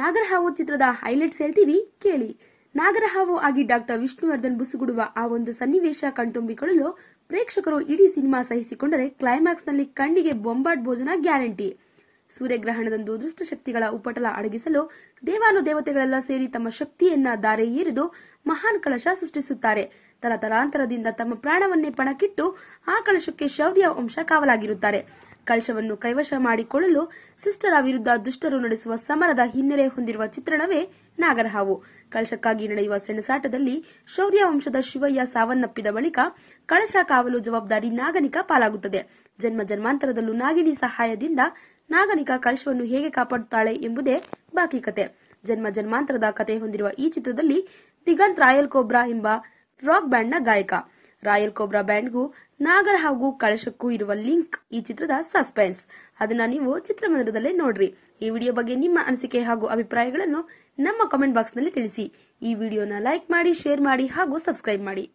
ನಾಗರಹಾವು ಚಿತ್ರದ ಹೈಲೈಟ್ಸ್ ಹೇಳ್ತೀವಿ ಕೇಳಿ ನಾಗರಹಾವು ಆಗಿ ಡಾಕ್ಟರ್ ವಿಷ್ಣುವರ್ಧನ್ ಬುಸುಗುಡುವ ಆ ಒಂದು ಸನ್ನಿವೇಶ ಕಣ್ತುಂಬಿಕೊಳ್ಳಲು ಪ್ರೇಕ್ಷಕರು ಇಡೀ ಸಿನಿಮಾ ಸಹಿಸಿಕೊಂಡರೆ ಕ್ಲೈಮ್ಯಾಕ್ಸ್ ನಲ್ಲಿ ಕಣ್ಣಿಗೆ ಬೊಂಬಾಟ್ ಭೋಜನ ಗ್ಯಾರಂಟಿ ಸೂರ್ಯಗ್ರಹಣದಂದು ದುಷ್ಟಶಕ್ತಿಗಳ ಉಪಟಲ ಅಡಗಿಸಲು ದೇವಾನು ದೇವತೆಗಳೆಲ್ಲ ಸೇರಿ ತಮ್ಮ ಶಕ್ತಿಯನ್ನ ದಾರೆ ಏರಿದು ಮಹಾನ್ ಕಳಶ ಸೃಷ್ಟಿಸುತ್ತಾರೆ ತಲತಲಾಂತರದಿಂದ ತಮ್ಮ ಪ್ರಾಣವನ್ನೇ ಪಣಕ್ಕಿಟ್ಟು ಆ ಕಳಶಕ್ಕೆ ಶೌರ್ಯ ವಂಶ ಕಾವಲಾಗಿರುತ್ತಾರೆ ಕಳಶವನ್ನು ಕೈವಶ ಮಾಡಿಕೊಳ್ಳಲು ಸಿಸ್ಟರ ವಿರುದ್ಧ ದುಷ್ಟರು ನಡೆಸುವ ಸಮರದ ಹಿನ್ನೆಲೆ ಹೊಂದಿರುವ ಚಿತ್ರಣವೇ ನಾಗರಹಾವು ಕಳಶಕ್ಕಾಗಿ ನಡೆಯುವ ಸೆಣಸಾಟದಲ್ಲಿ ಶೌರ್ಯ ವಂಶದ ಶಿವಯ್ಯ ಸಾವನ್ನಪ್ಪಿದ ಬಳಿಕ ಕಳಶ ಕಾವಲು ಜವಾಬ್ದಾರಿ ನಾಗನಿಕ ಪಾಲಾಗುತ್ತದೆ ಜನ್ಮ ಜನ್ಮಾಂತರದಲ್ಲೂ ನಾಗಿಣಿ ಸಹಾಯದಿಂದ ನಾಗನಿಕ ಕಳಶವನ್ನು ಹೇಗೆ ಕಾಪಾಡುತ್ತಾಳೆ ಎಂಬುದೇ ಬಾಕಿ ಕತೆ ಜನ್ಮ ಜನ್ಮಾಂತರದ ಕತೆ ಹೊಂದಿರುವ ಈ ಚಿತ್ರದಲ್ಲಿ ದಿಗಂತ್ ರಾಯಲ್ ಕೋಬ್ರಾ ಎಂಬ ರಾಕ್ ಬ್ಯಾಂಡ್ನ ಗಾಯಕ ರಾಯಲ್ ಕೋಬ್ರಾ ಬ್ಯಾಂಡ್ಗೂ ನಾಗರ ಹಾಗೂ ಕಳಶಕ್ಕೂ ಇರುವ ಲಿಂಕ್ ಈ ಚಿತ್ರದ ಸಸ್ಪೆನ್ಸ್ ಅದನ್ನ ನೀವು ಚಿತ್ರಮಂದಿರದಲ್ಲೇ ನೋಡ್ರಿ ಈ ವಿಡಿಯೋ ಬಗ್ಗೆ ನಿಮ್ಮ ಅನಿಸಿಕೆ ಹಾಗೂ ಅಭಿಪ್ರಾಯಗಳನ್ನು ನಮ್ಮ ಕಾಮೆಂಟ್ ಬಾಕ್ಸ್ ನಲ್ಲಿ ತಿಳಿಸಿ ಈ ವಿಡಿಯೋನ ಲೈಕ್ ಮಾಡಿ ಶೇರ್ ಮಾಡಿ ಹಾಗೂ ಸಬ್ಸ್ಕ್ರೈಬ್ ಮಾಡಿ